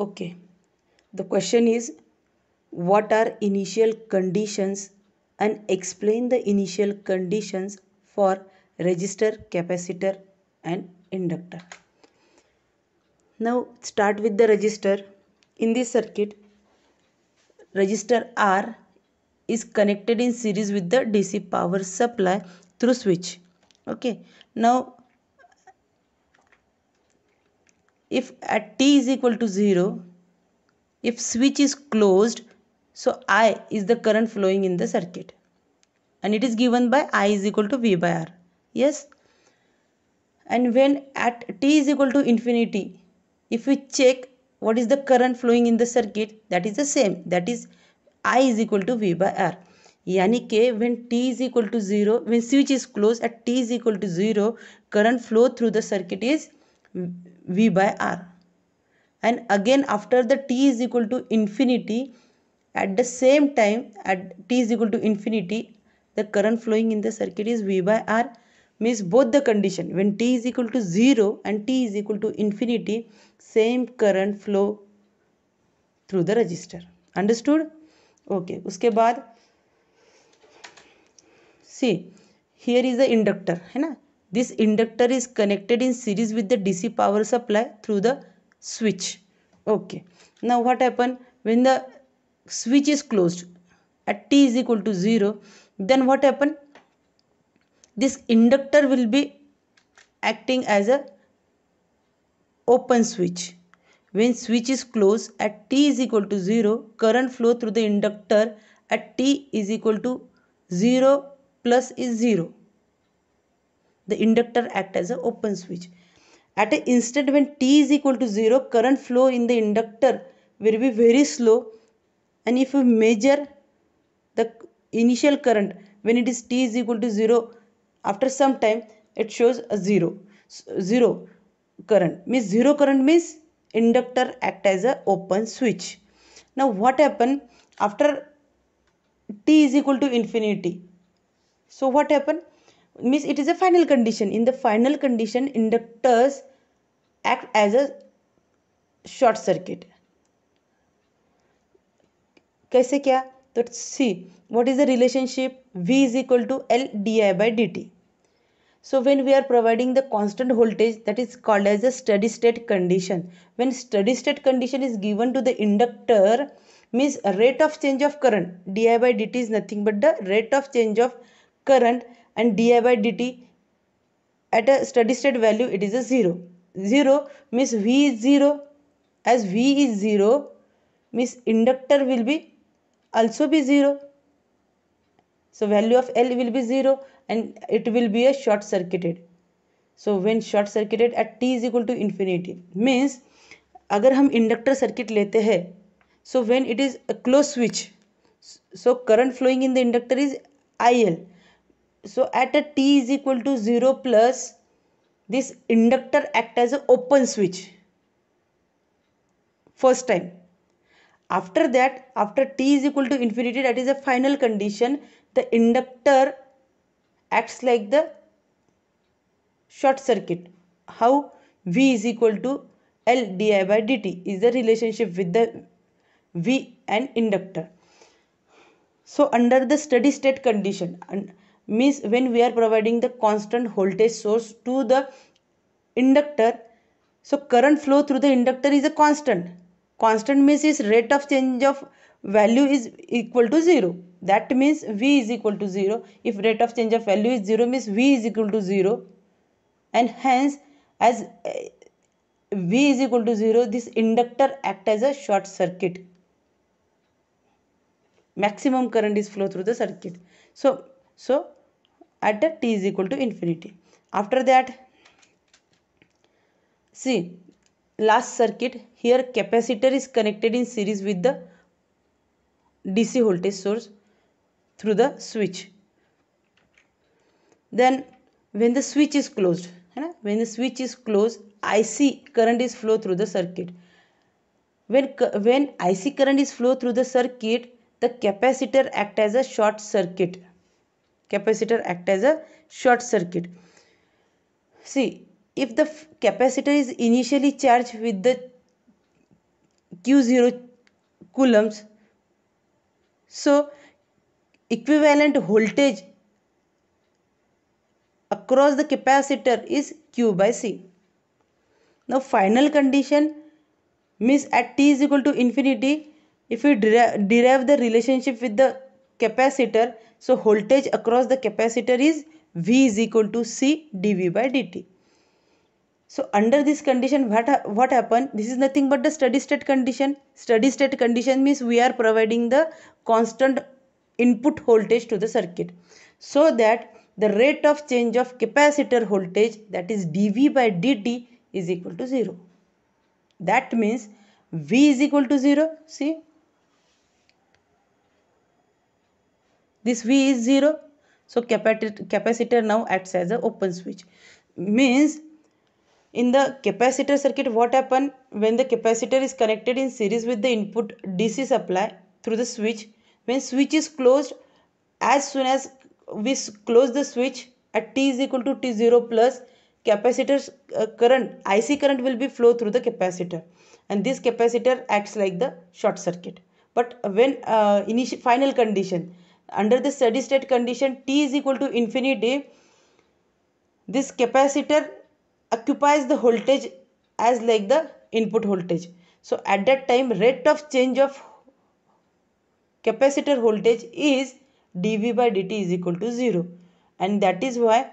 Okay, the question is what are initial conditions and explain the initial conditions for resistor, capacitor and inductor. Now start with the resistor. In this circuit, resistor R is connected in series with the DC power supply through switch. Okay, now if at t is equal to 0 if switch is closed so i is the current flowing in the circuit and it is given by i is equal to v by r yes and when at t is equal to infinity if we check what is the current flowing in the circuit that is the same that is i is equal to v by r Yani k when t is equal to 0 when switch is closed at t is equal to 0 current flow through the circuit is v by r and again after the t is equal to infinity at the same time at t is equal to infinity the current flowing in the circuit is v by r means both the condition when t is equal to 0 and t is equal to infinity same current flow through the resistor understood okay uske baad see here is the inductor है na This inductor is connected in series with the DC power supply through the switch. Okay. Now what happen when the switch is closed at t is equal to 0 then what happen? This inductor will be acting as a open switch. When switch is closed at t is equal to 0 current flow through the inductor at t is equal to 0 plus is 0 the inductor act as an open switch. At an instant when t is equal to 0, current flow in the inductor will be very slow and if we measure the initial current when it is t is equal to 0, after some time it shows a 0, zero current means 0 current means inductor act as an open switch. Now what happen after t is equal to infinity? So what happen? means it is a final condition in the final condition inductors act as a short circuit कैसे क्या तो see, what is the relationship v is equal to l di by dt so when we are providing the constant voltage that is called as a steady state condition when steady state condition is given to the inductor means rate of change of current di by dt is nothing but the rate of change of current and di by dt at a steady state value it is a 0 0 means v is 0 as v is 0 means inductor will be also be 0 so value of l will be 0 and it will be a short circuited so when short circuited at t is equal to infinity means अगर हम inductor circuit लेते हैं so when it is a close switch so current flowing in the inductor is I L so at a t is equal to 0 plus this inductor act as an open switch first time after that after t is equal to infinity that is a final condition the inductor acts like the short circuit how v is equal to l di by dt is the relationship with the v and inductor so under the steady state condition and means when we are providing the constant voltage source to the inductor so current flow through the inductor is a constant constant means its rate of change of value is equal to 0 that means v is equal to 0 if rate of change of value is 0 means v is equal to 0 and hence as eh, v is equal to 0 this inductor act as a short circuit maximum current is flow through the circuit so so at t is equal to infinity after that see last circuit here capacitor is connected in series with the dc voltage source through the switch then when the switch is closed when the switch is closed ic current is flow through the circuit when when ic current is flow through the circuit the capacitor act as a short circuit capacitor act as a short circuit see if the capacitor is initially charged with the q0 coulombs so equivalent voltage across the capacitor is q by c now final condition means at t is equal to infinity if we derive, derive the relationship with the capacitor. So voltage across the capacitor is V is equal to C dV by dt. So under this condition what, what happened? This is nothing but the steady state condition. Steady state condition means we are providing the constant input voltage to the circuit. So that the rate of change of capacitor voltage that is dV by dt is equal to 0. That means V is equal to 0. See this V is 0. So capacitor now acts as an open switch. Means in the capacitor circuit what happen when the capacitor is connected in series with the input DC supply through the switch. When switch is closed as soon as we close the switch at t is equal to t0 plus capacitor's uh, current IC current will be flow through the capacitor and this capacitor acts like the short circuit. But when uh, initial final condition under the steady state condition t is equal to infinity this capacitor occupies the voltage as like the input voltage so at that time rate of change of capacitor voltage is dv by dt is equal to 0 and that is why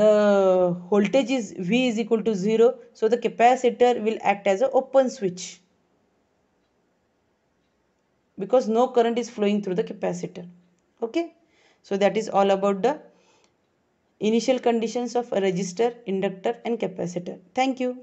the voltage is v is equal to 0 so the capacitor will act as an open switch because no current is flowing through the capacitor okay so that is all about the initial conditions of a resistor inductor and capacitor thank you